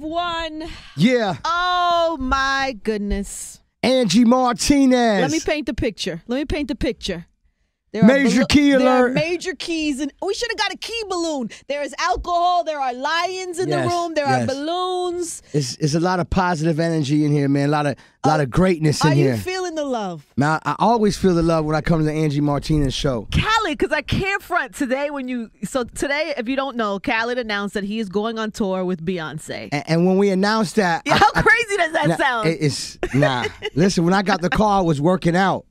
one. Yeah. Oh my goodness. Angie Martinez. Let me paint the picture. Let me paint the picture. There major key alert. major keys, and oh, we should have got a key balloon. There is alcohol. There are lions in yes, the room. There yes. are balloons. It's, it's a lot of positive energy in here, man. A lot of a lot of oh, greatness in here. Are you feeling the love? Now I always feel the love when I come to the Angie Martinez show. Khaled, because I can't front today. When you so today, if you don't know, Khaled announced that he is going on tour with Beyonce. And, and when we announced that, yeah, how I, crazy does that nah, sound? It, it's nah. Listen, when I got the call, I was working out.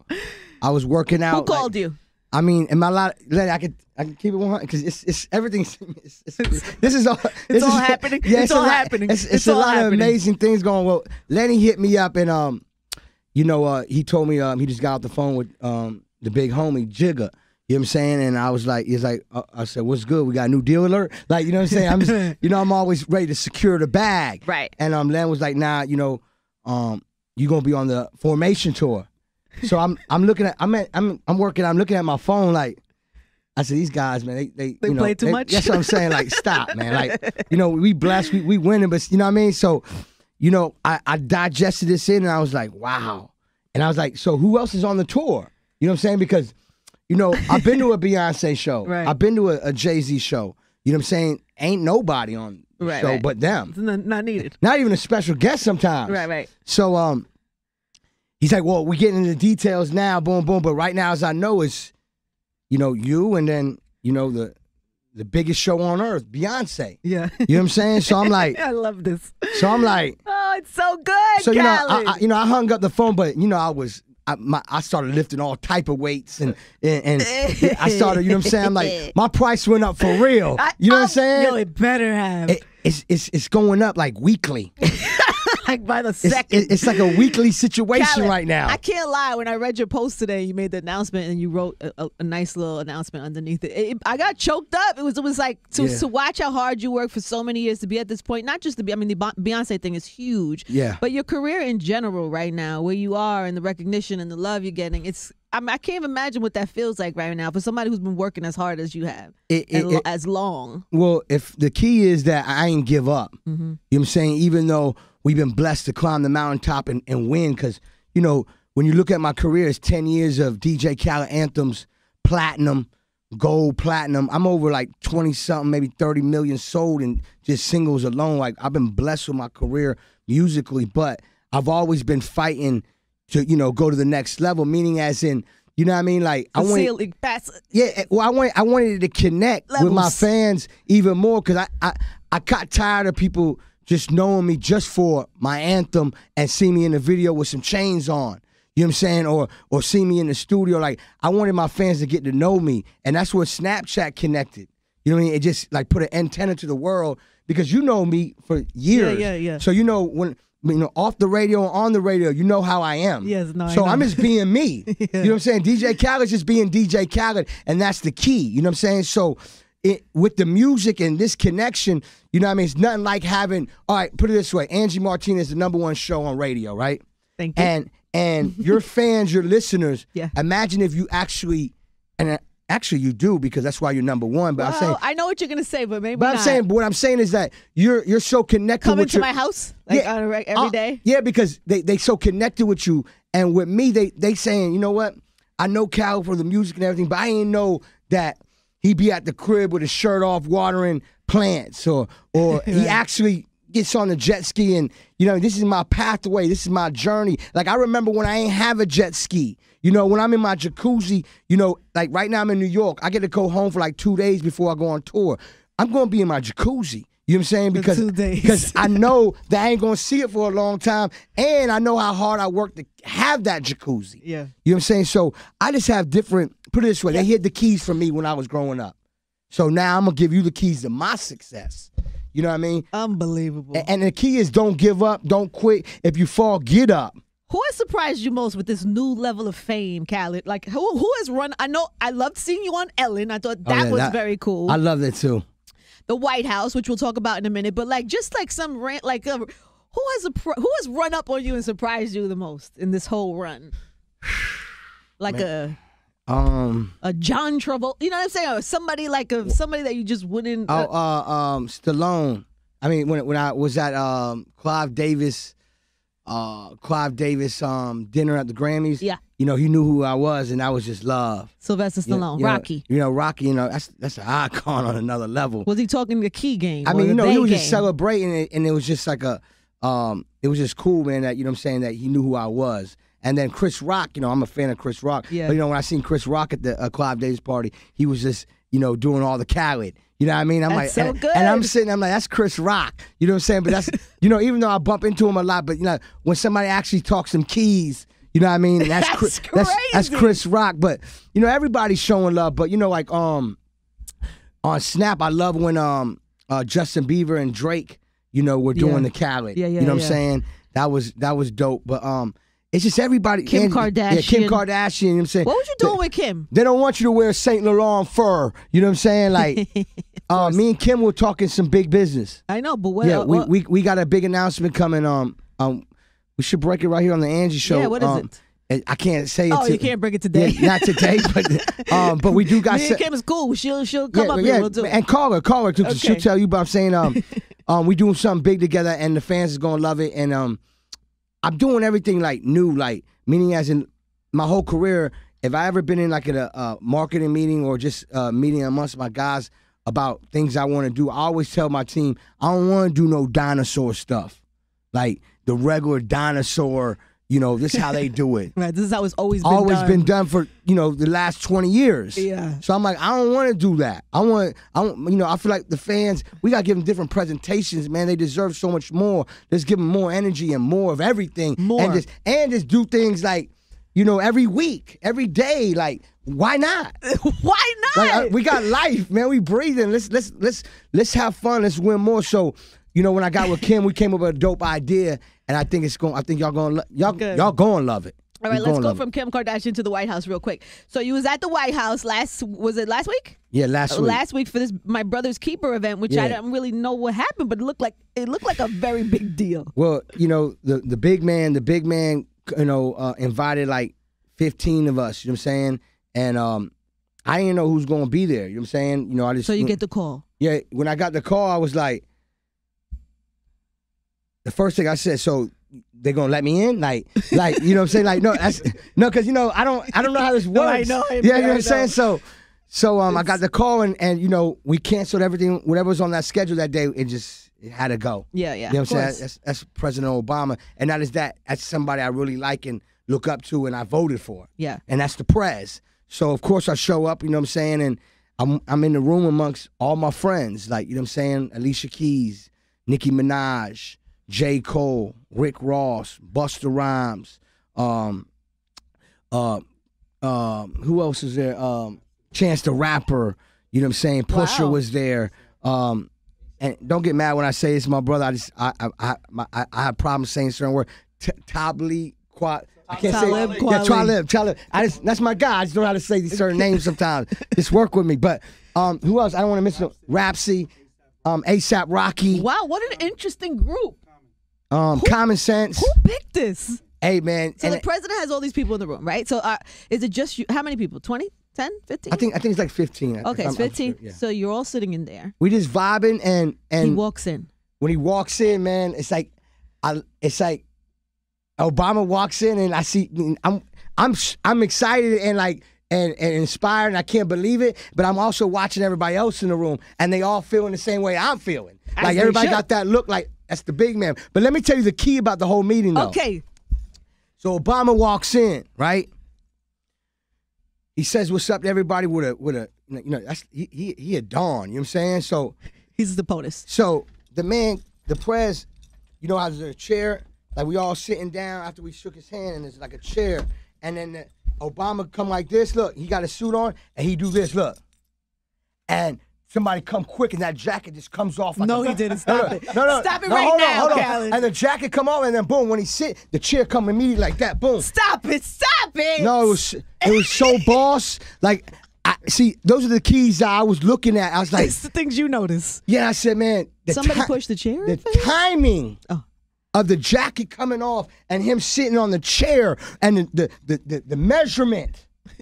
I was working out. Who called like, you? I mean, am I allowed? Let I could I can keep it 100 because it's it's everything. this is all. This it's all is, happening. it's, all happening. It's, a lot of amazing things going. Well, Lenny hit me up and um, you know, uh, he told me um, he just got off the phone with um the big homie Jigga. You know what I'm saying? And I was like, he's like, uh, I said, what's good? We got a new deal alert. Like, you know what I'm saying? I'm just, you know, I'm always ready to secure the bag. Right. And um, Len was like, nah, you know, um, you're gonna be on the formation tour. So I'm I'm looking at I'm at, I'm I'm working. I'm looking at my phone like. I said, these guys, man, they they, they you know, play too they, much. That's what I'm saying. Like, stop, man. Like, you know, we blessed, we we winning, but you know what I mean. So, you know, I I digested this in, and I was like, wow. And I was like, so who else is on the tour? You know what I'm saying? Because, you know, I've been to a Beyonce show. Right. I've been to a, a Jay Z show. You know what I'm saying? Ain't nobody on right, show right. but them. It's not needed. Not even a special guest sometimes. Right, right. So um, he's like, well, we're getting into the details now, boom, boom. But right now, as I know, is you know you, and then you know the the biggest show on earth, Beyonce. Yeah, you know what I'm saying. So I'm like, I love this. So I'm like, oh, it's so good. So you know, I, I, you know, I hung up the phone, but you know, I was. I, my, I started lifting all type of weights and and, and I started, you know what I'm saying? I'm like, my price went up for real. You know what I'm saying? No, it better have. It, it's, it's, it's going up like weekly like by the second. It's, it's like a weekly situation Khaled, right now. I can't lie. When I read your post today, you made the announcement and you wrote a, a nice little announcement underneath it. it. I got choked up. It was it was like to, yeah. to watch how hard you work for so many years to be at this point. Not just to be. I mean, the Beyonce thing is huge. Yeah. But your career in general right now, where you are, and the recognition and the love you're getting, it's I, mean, I can't imagine what that feels like right now for somebody who's been working as hard as you have, it, it, it, as long. Well, if the key is that I ain't give up, mm-hmm. you know what I'm saying? Even though we've been blessed to climb the mountaintop and, and win, because, you know, when you look at my career, it's 10 years of DJ Khaled anthems, platinum, gold, platinum. I'm over like 20 something, maybe 30 million sold in just singles alone. Like, I've been blessed with my career musically, but I've always been fighting – to you know go to the next level. Meaning, as in you know what I mean? Like I want yeah. Eh, well, I want I wanted to connect Levels. with my fans even more because I, I I got tired of people just knowing me just for my anthem and see me in the video with some chains on. You know what I'm saying? Or or see me in the studio. Like I wanted my fans to get to know me, and that's where Snapchat connected. You know what I mean? It just like put an antenna to the world because you know me for years. Yeah, yeah, yeah. So you know when you know, off the radio or on the radio, you know how I am. Yes, no. So I'm just being me. yeah. You know what I'm saying? DJ Khaled's just being DJ Khaled, and that's the key. You know what I'm saying? So it with the music and this connection, you know what I mean? It's nothing like having, all right, put it this way. Angie Martinez the number one show on radio, right? Thank you. And and your fans, your listeners, yeah. imagine if you actually and Actually, you do because that's why you're number one. But well, I'm saying I know what you're gonna say, but maybe. But I'm saying what I'm saying is that you're you're so connected. Coming to your, my house like yeah, on a, uh, every day. Yeah, because they they so connected with you, and with me they they saying you know what I know Cal for the music and everything, but I ain't know that he be at the crib with his shirt off watering plants or or right. he actually gets on the jet ski and you know this is my pathway this is my journey like i remember when i ain't have a jet ski you know when i'm in my jacuzzi you know like right now i'm in new york i get to go home for like two days before i go on tour i'm gonna be in my jacuzzi you know what I'm saying? Because because I know that I ain't gonna see it for a long time, and I know how hard I work to have that jacuzzi. Yeah, you know what I'm saying? So I just have different. Put it this way: yeah. they hid the keys from me when I was growing up, so now I'm gonna give you the keys to my success. You know what I mean? Unbelievable. And, and the key is don't give up, don't quit. If you fall, get up. Who has surprised you most with this new level of fame, Khaled? Like who who has run? I know I loved seeing you on Ellen. I thought oh, that oh, yeah, was that, very cool. I loved it too. The White House, which we'll talk about in a minute, but like just like some rant, like uh, who has a who has run up on you and surprised you the most in this whole run? Like Man. a um, a John Travolta. You know what I'm saying? somebody like a somebody that you just wouldn't. Oh, uh, uh, um, Stallone. I mean, when when I was at um Clive Davis, uh, Clive Davis um dinner at the Grammys. Yeah. You know, he knew who I was, and I was just love. Sylvester Stallone, you know, Rocky. You know, Rocky. You know, that's that's an icon on another level. Was he talking the key game? I mean, you know, he was game? just celebrating it, and it was just like a, um, it was just cool, man. That you know, I'm saying that he knew who I was and then Chris Rock, you know, I'm a fan of Chris Rock. Yeah. But you know, when I seen Chris Rock at the uh, Clive Davis party, he was just, you know, doing all the Khaled. You know what I mean? I'm that's like, so and, and, I'm sitting, I'm like, that's Chris Rock. You know what I'm saying? But that's, you know, even though I bump into him a lot, but you know, when somebody actually talks some keys, you know what I mean? That's that's, Chris, that's, that's Chris Rock. But you know, everybody's showing love. But you know, like um, on Snap, I love when um, uh, Justin Bieber and Drake, you know, were doing yeah. the Khaled. Yeah, yeah. You know yeah. what I'm saying? That was that was dope. But um, it's just everybody. Kim and, Kardashian. Yeah, Kim Kardashian. You know I'm saying? What would you doing they, with Kim? They don't want you to wear Saint Laurent fur. You know what I'm saying? Like, uh, me and Kim were talking some big business. I know, but what? Yeah, uh, we, uh, we we got a big announcement coming. Um, um, we should break it right here on the Angie show. Yeah, what is um, it? I can't say it. Oh, to, you can't bring it today. Yeah, not today, but um, but we do got. Me and Kim is cool. She'll she'll come yeah, up yeah, here. We'll do and call her, call her. Okay. She'll tell you. But I'm saying, um, um, we doing something big together, and the fans is gonna love it, and um, I'm doing everything like new, like meaning as in my whole career. If I ever been in like a, a marketing meeting or just a uh, meeting amongst my guys about things I want to do, I always tell my team I don't want to do no dinosaur stuff, like the regular dinosaur you know, this is how they do it. right. This is how it's always been always done. been done for you know the last twenty years. Yeah. So I'm like, I don't want to do that. I want, I want, you know, I feel like the fans, we gotta give them different presentations, man. They deserve so much more. Let's give them more energy and more of everything. More. And just and just do things like, you know, every week, every day. Like, why not? why uh, not? Like, I, we got life, man. We breathing. Let's let's let's let's have fun. Let's win more. So you know, when I got with Kim, we came up with a dope idea, and I think it's going. I think y'all going. to Y'all Good. y'all going love it. All right, let's go from it. Kim Kardashian to the White House real quick. So you was at the White House last was it last week? Yeah, last week. Last week for this my brother's keeper event, which yeah. I don't really know what happened, but it looked like it looked like a very big deal. Well, you know, the the big man, the big man, you know, uh, invited like 15 of us, you know what I'm saying? And um I didn't know who's going to be there, you know what I'm saying? You know, I just So you get the call. Yeah, when I got the call, I was like the first thing I said, so they're gonna let me in, like, like you know what I'm saying, like no, that's no, because you know I don't I don't know how this works. no, I know, I yeah, you know what I'm saying. So, so um, it's... I got the call and and you know we canceled everything, whatever was on that schedule that day, it just it had to go. Yeah, yeah. You know what I'm saying? That's, that's President Obama, and not as that, that's somebody I really like and look up to, and I voted for. Yeah, and that's the prez. So of course I show up, you know what I'm saying, and I'm I'm in the room amongst all my friends, like you know what I'm saying, Alicia Keys, Nicki Minaj. J. Cole, Rick Ross, Buster Rhymes, um, uh, uh, who else is there? Um, Chance the Rapper, you know what I'm saying? Pusher wow. was there. Um, and don't get mad when I say it's my brother. I just I I I, my, I, have problems saying certain words. T- Tabli Quad. I can't say Kweli. yeah, Talib, Talib. I just that's my guy. I just don't know how to say these certain names sometimes. Just work with me. But um, who else? I don't want to miss Rapsy, um, ASAP Rocky. Wow, what an interesting group. Um, who, common sense. Who picked this? Hey, man. So the it, president has all these people in the room, right? So uh, is it just you? How many people? 20? 10, 15? I think I think it's like 15. okay, it's 15. Sure, yeah. So you're all sitting in there. We just vibing and and he walks in. When he walks in, man, it's like I it's like Obama walks in and I see I'm I'm I'm excited and like and, and inspired and I can't believe it, but I'm also watching everybody else in the room and they all feeling the same way I'm feeling. As like everybody should. got that look like that's the big man. But let me tell you the key about the whole meeting, though. Okay. So Obama walks in, right? He says what's up to everybody with a with a you know that's he he, he a don. You know what I'm saying? So he's the POTUS. So the man, the press, you know, has a chair, like we all sitting down after we shook his hand, and it's like a chair, and then the, Obama come like this. Look, he got a suit on, and he do this. Look, and somebody come quick and that jacket just comes off. Like no, a, he didn't. Stop it. No, no, Stop it no, right hold on, now, hold on. And the jacket come off, and then boom, when he sit, the chair come immediately like that. Boom. Stop it. Stop it. No, it was, it was so boss. Like, I, see, those are the keys I was looking at. I was like, it's the things you notice. Yeah, I said, man. Somebody pushed the chair. The timing. Oh. Of the jacket coming off and him sitting on the chair and the, the, the, the, the measurement.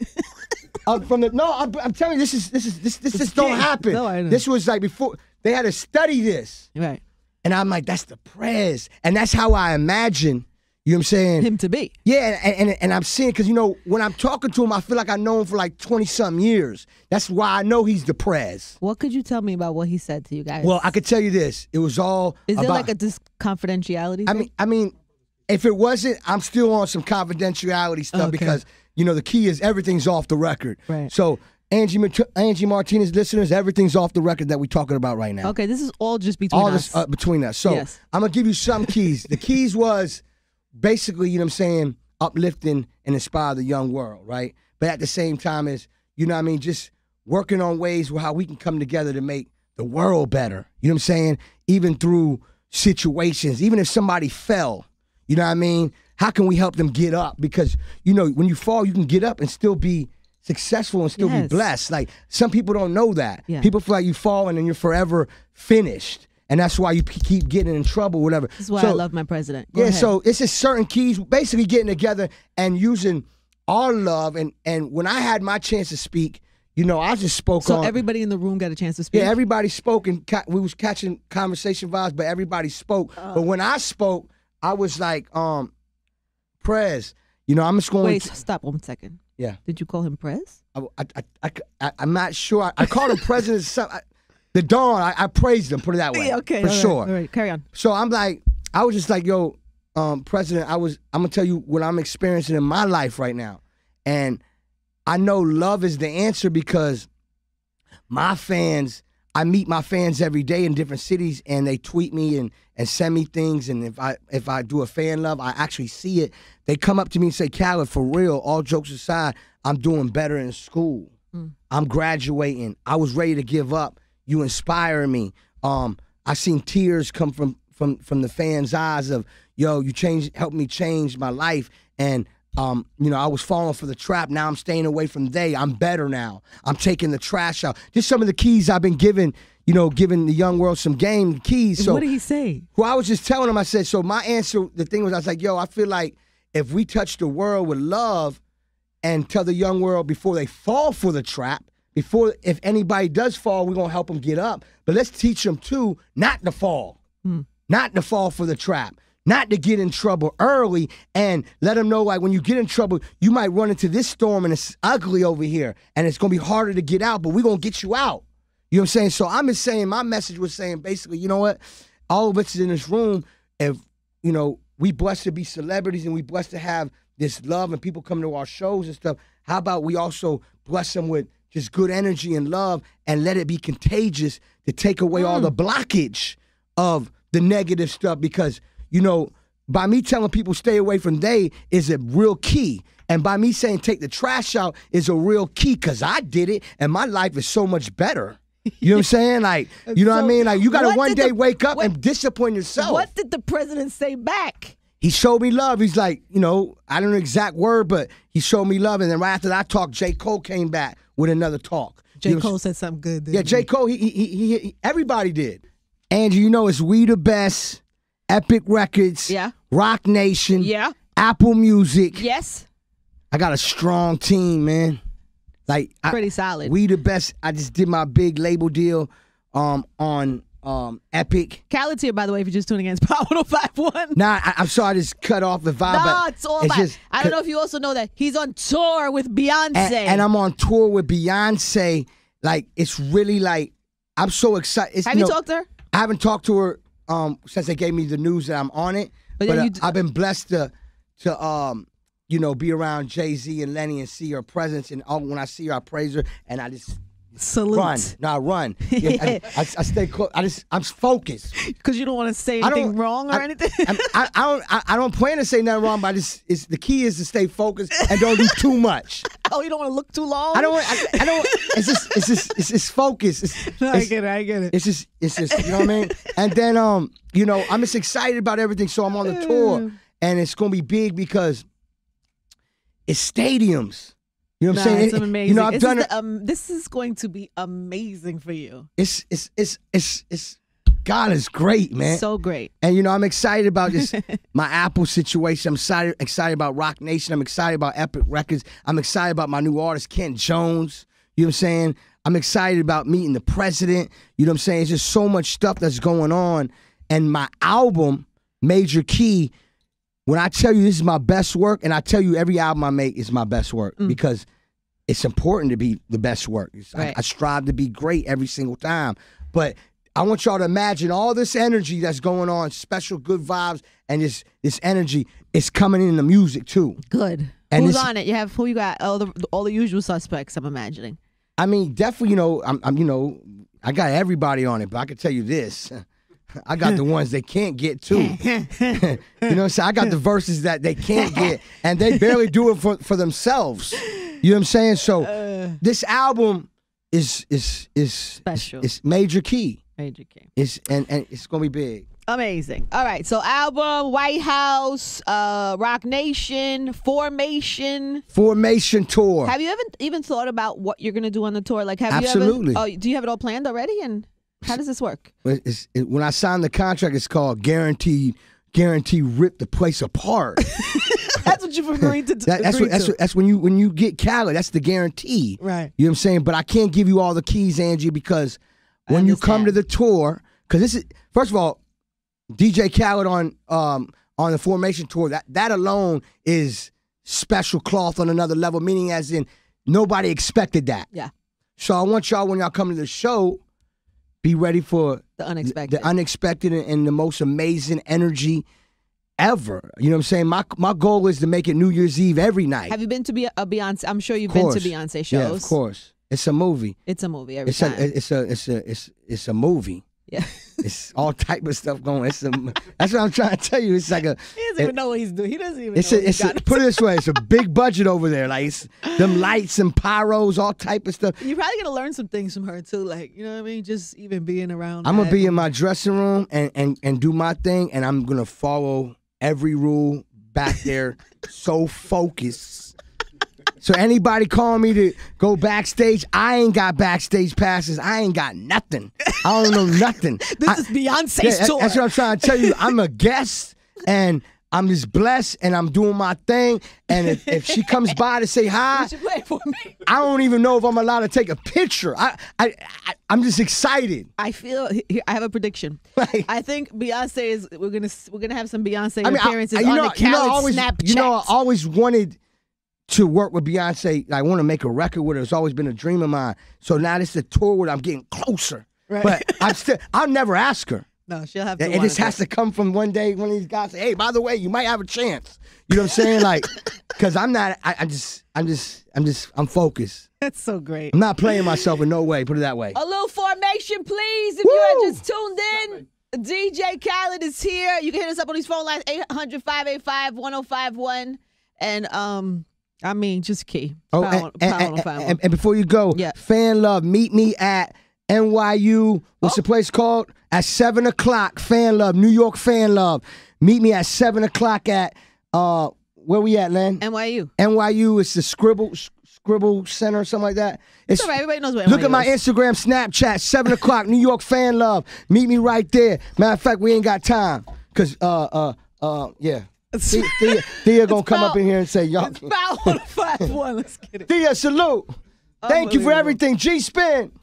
Uh, from the no, I'm, I'm, telling you, this is this is this this, just don't happen. No, I this was like before they had to study this. Right. And I'm like, that's the prayers, and that's how I imagine. You know what I'm saying? Him to be. Yeah, and, and, and I'm seeing because you know when I'm talking to him, I feel like I know him for like twenty some years. That's why I know he's depressed. What could you tell me about what he said to you guys? Well, I could tell you this. It was all. Is about, like a dis- confidentiality? I mean, I mean, if it wasn't, I'm still on some confidentiality stuff okay. because you know, the key is everything's off the record. Right. So Angie, Angie Martinez listeners, everything's off the record that we're talking about right now. Okay, this is all just between all us. this uh, between us. So yes. I'm gonna give you some keys. the keys was basically, you know, what I'm saying, uplifting and inspire the young world, right? But at the same time, is you know, what I mean, just working on ways how we can come together to make the world better. You know what I'm saying? Even through situations, even if somebody fell, you know what I mean? how can we help them get up? Because you know, when you fall, you can get up and still be successful and still yes. be blessed. Like some people don't know that. Yeah. People feel like you fall and then you're forever finished. And that's why you keep getting in trouble, whatever. That's why so, I love my president. Go yeah, ahead. so it's just certain keys, basically getting together and using our love. And and when I had my chance to speak, you know, I just spoke. So on, everybody in the room got a chance to speak. Yeah, everybody spoke, and ca- we was catching conversation vibes, but everybody spoke. Oh. But when I spoke, I was like, um, Prez. You know, I'm just going. Wait, to... stop one second. Yeah. Did you call him Prez? I, I, I, am not sure. I, I called him President. Some, I, the dawn. I, I, praised him, put it that way. Yeah, okay. For all sure. Right, all right, carry on. So I'm like, I was just like, yo, um, President, I was, I'm going to tell you what I'm experiencing in my life right now. And I know love is the answer because my fans I meet my fans every day in different cities, and they tweet me and, and send me things. And if I if I do a fan love, I actually see it. They come up to me and say, "Khaled, for real, all jokes aside, I'm doing better in school. Mm. I'm graduating. I was ready to give up. You inspire me. Um, I seen tears come from from from the fans' eyes of, yo, you changed, helped me change my life, and um, you know, I was falling for the trap. Now I'm staying away from they. I'm better now. I'm taking the trash out. Just some of the keys I've been given, you know, giving the young world some game keys. So what did he say? Well, I was just telling him, I said, so my answer, the thing was, I was like, yo, I feel like if we touch the world with love and tell the young world before they fall for the trap, before if anybody does fall, we're gonna help them get up. But let's teach them too not to fall. Hmm. Not to fall for the trap not to get in trouble early and let them know like when you get in trouble, you might run into this storm and it's ugly over here and it's gonna be harder to get out, but we're gonna get you out. You know what I'm saying? So I'm just saying my message was saying basically, you know what? All of us in this room, if you know, we blessed to be celebrities and we blessed to have this love and people come to our shows and stuff. How about we also bless them with just good energy and love and let it be contagious to take away mm. all the blockage of the negative stuff because you know, by me telling people stay away from they is a real key. And by me saying take the trash out is a real key because I did it and my life is so much better. You know what I'm saying? Like, you know so what I mean? Like, you got to one day the, wake up what, and discipline yourself. What did the president say back? He showed me love. He's like, you know, I don't know exact word, but he showed me love. And then right after that I talked, J. Cole came back with another talk. J. You know, Cole said something good. yeah, J. Cole, he, he, he, he, everybody did. Angie, you know, it's we the best. Epic Records, yeah, Rock Nation, yeah, Apple Music, yes. I got a strong team, man. Like pretty I, solid. We the best. I just did my big label deal, um, on um Epic. Khaled's here, by the way, if you're just tuning in. It's Power 1051. Nah, I, am sorry I just cut off the vibe. Nah, it's all it's just, I don't know if you also know that he's on tour with Beyonce. And, and, I'm on tour with Beyonce. Like, it's really like, I'm so excited. It's, Have you, know, talked to her? I haven't talked to her um, since they gave me the news that I'm on it. But, but uh, d- I've been blessed to to um, you know, be around Jay Z and Lenny and see her presence. And all, oh, when I see her, I praise her, and I just Salute. Run, not run. Yeah, I, I, I, stay close. I just, I'm focused. Because you don't want to say anything wrong or I, anything. I, don't, I, don't plan to say nothing wrong. But I it's, the key is to stay focused and don't do too much. oh, you don't want to look too long. I don't. Want, I, don't. It's just, it's just, it's just focus. It's, no, I get it. I get it. It's just, it's just, you know what I mean. And then, um, you know, I'm just excited about everything. So I'm on the tour, and it's gonna be big because it's stadiums. You know what I'm saying? It's amazing. You know, I've this done is the, um, this is going to be amazing for you. It's it's it's it's it's God is great, man. So great. And you know, I'm excited about this my Apple situation. I'm excited excited about Rock Nation. I'm excited about Epic Records. I'm excited about my new artist, Ken Jones. You know what I'm saying? I'm excited about meeting the president. You know what I'm saying? It's just so much stuff that's going on. And my album, Major Key, when I tell you this is my best work, and I tell you every album I make is my best work mm. because it's important to be the best work. Right. I, I strive to be great every single time. But I want y'all to imagine all this energy that's going on, special good vibes, and this this energy is coming in the music too. Good. And Who's on it? You have who you got? All the all the usual suspects. I'm imagining. I mean, definitely. You know, I'm, I'm you know, I got everybody on it, but I can tell you this. I got the ones they can't get to. you know I'm saying? I got the verses that they can't get, and they barely do it for, for themselves. You know what I'm saying? So uh, this album is is is special. It's major key. Major key. It's and, and it's gonna be big. Amazing. All right. So album, White House, uh, Rock Nation, Formation. Formation tour. Have you ever even thought about what you're gonna do on the tour? Like have Absolutely. you ever, oh, do you have it all planned already and how does this work? It, when I signed the contract, it's called guaranteed guarantee rip the place apart. that's what you've agreed to. that, that's, what, that's, that's when you when you get Cali. That's the guarantee. Right. You know what I'm saying? But I can't give you all the keys, Angie, because when you come to the tour, because this is first of all, DJ Khaled on um on the formation tour. That that alone is special cloth on another level. Meaning, as in nobody expected that. Yeah. So I want y'all when y'all come to the show be ready for the unexpected, the unexpected, and the most amazing energy ever. You know what I'm saying? My my goal is to make it New Year's Eve every night. Have you been to be a uh, Beyonce? I'm sure you've been to Beyonce shows. Yeah, of course. It's a movie. It's a movie every it's time. A, it's a it's a it's it's a movie. Yeah. it's all type of stuff going. It's some, that's what I'm trying to tell you. It's like a. He doesn't it, even know what he's doing. He doesn't even. It's, a, it's a, put it this way. It's a big budget over there. Like them lights and pyros, all type of stuff. You're probably gonna learn some things from her too. Like you know what I mean? Just even being around. I'm gonna be in my dressing room and and and do my thing, and I'm gonna follow every rule back there. so focused so anybody calling me to go backstage, I ain't got backstage passes. I ain't got nothing. I don't know nothing. this I, is Beyonce's yeah, tour. That's what I'm trying to tell you. I'm a guest, and I'm just blessed, and I'm doing my thing. And if, if she comes by to say hi, I don't even know if I'm allowed to take a picture. I, I, I am just excited. I feel I have a prediction. Like, I think Beyonce is. We're gonna we're gonna have some Beyonce I mean, appearances I, you know, on the Khaled you know, always, Snapchat. You know, I always wanted to work with Beyonce. I want to make a record with her. It's always been a dream of mine. So now this is a tour where I'm getting closer. Right. But i still I'll never ask her. No, she'll have to. It just has to come from one day one of these guys say, Hey, by the way, you might have a chance. You know what I'm saying? like, cause I'm not I, I just I'm just I'm just I'm focused. That's so great. I'm not playing myself in no way, put it that way. A little formation, please, if Woo! you had just tuned in. DJ Khaled is here. You can hit us up on these phone lines 800 585 1051. And um, I mean, just key. Oh, and, and, oh. and, and, before you go, yeah. fan love, meet me at NYU. What's oh. the place called? At seven o'clock. Fan love, New York fan love. Meet me at seven o'clock at uh, where we at, Len? NYU. NYU. It's the Scribble Scribble Center, something like that. It's, it's all right. Everybody knows what. NYU look at my is. Instagram, Snapchat, seven o'clock. New York fan love. Meet me right there. Matter of fact, we ain't got time because uh uh uh yeah. Thea, Thea, Thea gonna come up in here and say, y'all. It's foul on a 5 1. Let's get it. Thea, salute. Thank you for everything. G Spin.